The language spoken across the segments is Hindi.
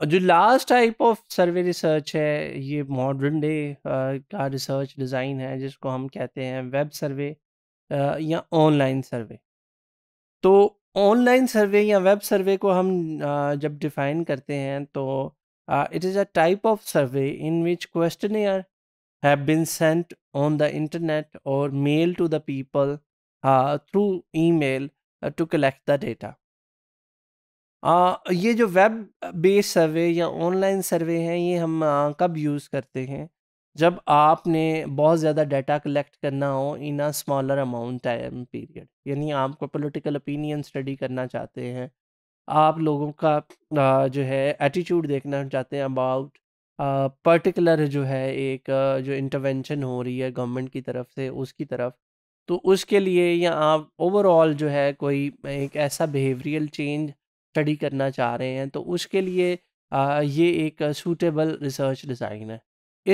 और जो last type of survey research है ये मॉडर्न डे का रिसर्च डिज़ाइन है जिसको हम कहते हैं वेब सर्वे या ऑनलाइन सर्वे तो ऑनलाइन सर्वे या वेब सर्वे को हम जब डिफाइन करते हैं तो it is a type of survey in which question have been sent on the internet और mail to the people through mail to collect the data ah, ये जो वेब बेस्ड सर्वे या ऑनलाइन सर्वे हैं ये हम आ, कब यूज़ करते हैं जब आपने बहुत ज़्यादा डाटा कलेक्ट करना हो in a smaller amount time period यानी आपको पॉलिटिकल ओपिनियन स्टडी करना चाहते हैं आप लोगों का आ, जो है एटीट्यूड देखना चाहते हैं अबाउट पर्टिकुलर जो है एक जो इंटरवेंशन हो रही है गवर्नमेंट की तरफ से उसकी तरफ तो उसके लिए या आप ओवरऑल जो है कोई एक ऐसा बिहेवियरल चेंज स्टडी करना चाह रहे हैं तो उसके लिए आ, ये एक सूटेबल रिसर्च डिज़ाइन है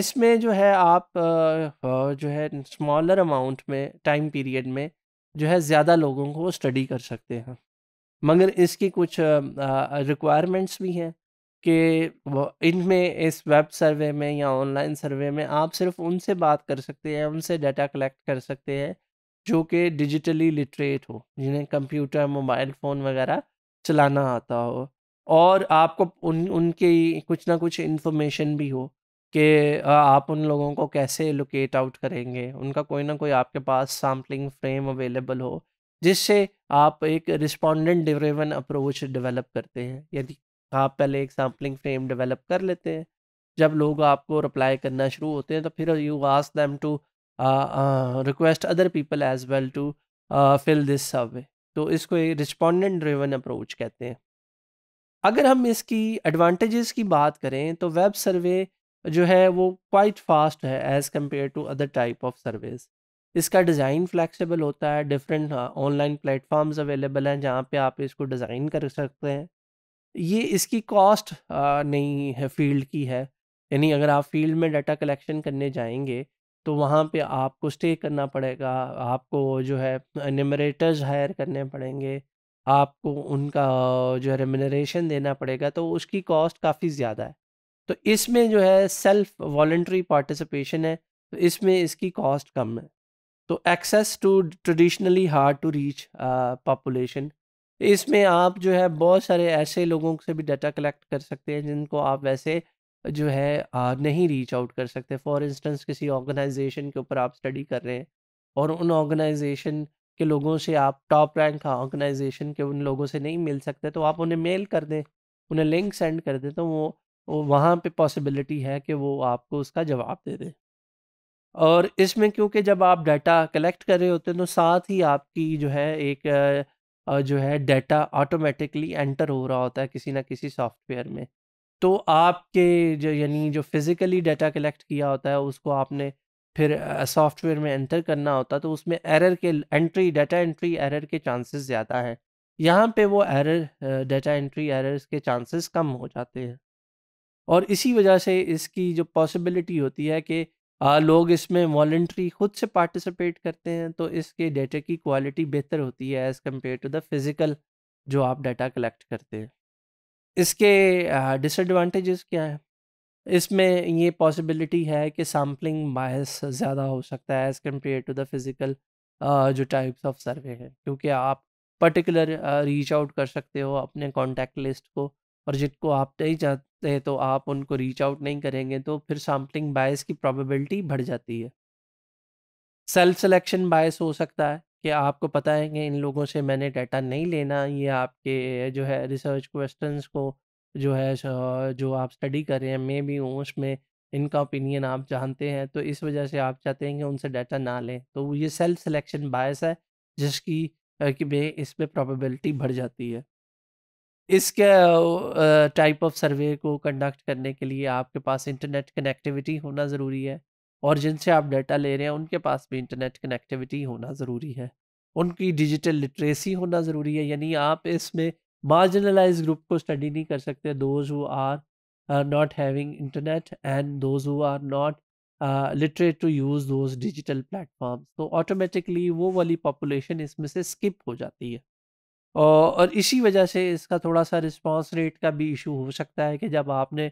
इसमें जो है आप आ, जो है स्मॉलर अमाउंट में टाइम पीरियड में जो है ज़्यादा लोगों को स्टडी कर सकते हैं मगर इसकी कुछ रिक्वायरमेंट्स भी हैं कि इनमें इस वेब सर्वे में या ऑनलाइन सर्वे में आप सिर्फ उनसे बात कर सकते हैं उनसे डाटा कलेक्ट कर सकते हैं जो कि डिजिटली लिटरेट हो जिन्हें कंप्यूटर मोबाइल फ़ोन वगैरह चलाना आता हो और आपको उन उनकी कुछ ना कुछ इन्फॉर्मेशन भी हो कि आप उन लोगों को कैसे लोकेट आउट करेंगे उनका कोई ना कोई आपके पास सैम्पलिंग फ्रेम अवेलेबल हो जिससे आप एक रिस्पोंडेंट ड्रिवन अप्रोच डेवलप करते हैं यदि आप पहले एक सैम्पलिंग फ्रेम डेवलप कर लेते हैं जब लोग आपको रिप्लाई करना शुरू होते हैं तो फिर you ask them to request other people as well to fill this survey तो इसको एक रिस्पॉन्डेंट ड्रिवन अप्रोच कहते हैं अगर हम इसकी एडवांटेजेस की बात करें तो वेब सर्वे जो है वो क्वाइट फास्ट है as compare to other type of service इसका डिज़ाइन फ्लैक्सीबल होता है डिफरेंट ऑनलाइन प्लेटफॉर्म्स अवेलेबल हैं जहाँ पे आप इसको डिज़ाइन कर सकते हैं ये इसकी कॉस्ट हाँ, नहीं है फील्ड की है यानी अगर आप फील्ड में डाटा कलेक्शन करने जाएंगे तो वहाँ पे आपको स्टे करना पड़ेगा आपको जो है एनिमरेटर्स हायर करने पड़ेंगे आपको उनका जो है रेमिनरेशन देना पड़ेगा तो उसकी कॉस्ट काफ़ी ज़्यादा है तो इसमें जो है सेल्फ वॉल्ट्री पार्टिसिपेशन है तो इसमें इसकी कॉस्ट कम है तो access to traditionally hard to reach population इसमें आप जो है बहुत सारे ऐसे लोगों से भी डाटा कलेक्ट कर सकते हैं जिनको आप वैसे जो है आ, नहीं रीच आउट कर सकते फॉर इंस्टेंस किसी ऑर्गेनाइजेशन के ऊपर आप स्टडी कर रहे हैं और उन ऑर्गेनाइजेशन के लोगों से आप टॉप रैंक ऑर्गेनाइजेशन के उन लोगों से नहीं मिल सकते तो आप उन्हें मेल कर दें उन्हें लिंक सेंड कर दें तो वो, वो वहाँ पे पॉसिबिलिटी है कि वो आपको उसका जवाब दे दें और इसमें क्योंकि जब आप डाटा कलेक्ट कर रहे होते हैं तो साथ ही आपकी जो है एक जो है डाटा ऑटोमेटिकली एंटर हो रहा होता है किसी ना किसी सॉफ्टवेयर में तो आपके जो यानी जो फिज़िकली डाटा कलेक्ट किया होता है उसको आपने फिर सॉफ्टवेयर में एंटर करना होता है तो उसमें एरर के एंट्री डाटा एंट्री एरर के चांसेस ज़्यादा हैं यहाँ पे वो एरर डाटा एंट्री एरर्स के चांसेस कम हो जाते हैं और इसी वजह से इसकी जो पॉसिबिलिटी होती है कि आ, लोग इसमें वॉल्ट्री खुद से पार्टिसिपेट करते हैं तो इसके डेटा की क्वालिटी बेहतर होती है as compare to the physical जो आप डाटा कलेक्ट करते हैं इसके डिसएडवांटेजेस क्या है इसमें ये पॉसिबिलिटी है कि सैम्पलिंग बायस ज़्यादा हो सकता है as compare to the physical जो टाइप्स ऑफ सर्वे हैं क्योंकि आप पर्टिकुलर रीच आउट कर सकते हो अपने कॉन्टैक्ट लिस्ट को और जिनको आप नहीं चाहते तो आप उनको रीच आउट नहीं करेंगे तो फिर सैम्पलिंग बायस की प्रोबेबिलिटी बढ़ जाती है सेल्फ सिलेक्शन बायस हो सकता है कि आपको पता है कि इन लोगों से मैंने डाटा नहीं लेना ये आपके जो है रिसर्च क्वेश्चंस को जो है जो आप स्टडी कर रहे हैं मैं भी हूँ उसमें इनका ओपिनियन आप जानते हैं तो इस वजह से आप चाहते हैं कि उनसे डाटा ना लें तो ये सेल्फ सिलेक्शन बायस है जिसकी कि कि इस इसमें प्रॉबिलिटी बढ़ जाती है इसके टाइप ऑफ सर्वे को कंडक्ट करने के लिए आपके पास इंटरनेट कनेक्टिविटी होना ज़रूरी है और जिनसे आप डाटा ले रहे हैं उनके पास भी इंटरनेट कनेक्टिविटी होना ज़रूरी है उनकी डिजिटल लिटरेसी होना ज़रूरी है यानी आप इसमें मार्जिनलाइज ग्रुप को स्टडी नहीं कर सकते those who are not having internet and those who are not literate to use those digital platform तो ऑटोमेटिकली वो वाली पॉपुलेशन इसमें से स्किप हो जाती है और इसी वजह से इसका थोड़ा सा रिस्पांस रेट का भी इशू हो सकता है कि जब आपने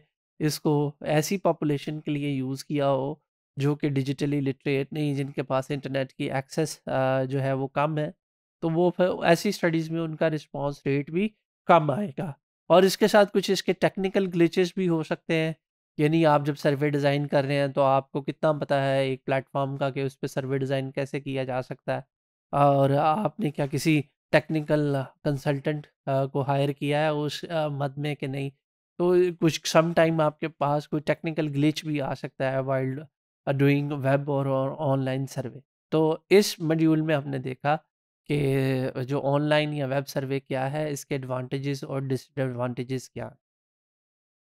इसको ऐसी पॉपुलेशन के लिए यूज़ किया हो जो कि डिजिटली लिटरेट नहीं जिनके पास इंटरनेट की एक्सेस जो है वो कम है तो वो ऐसी स्टडीज़ में उनका रिस्पॉन्स रेट भी कम आएगा और इसके साथ कुछ इसके टेक्निकल ग्लिचेस भी हो सकते हैं यानी आप जब सर्वे डिज़ाइन कर रहे हैं तो आपको कितना पता है एक प्लेटफॉर्म का कि उस पर सर्वे डिज़ाइन कैसे किया जा सकता है और आपने क्या किसी टेक्निकल कंसल्टेंट को हायर किया है उस मद में कि नहीं तो कुछ सम टाइम आपके पास कोई टेक्निकल ग्लिच भी आ सकता है वाइल्ड डूइंग वेब और ऑनलाइन सर्वे तो इस मॉड्यूल में हमने देखा कि जो ऑनलाइन या वेब सर्वे क्या है इसके एडवांटेजेस और डिसएडवांटेजेस क्या हैं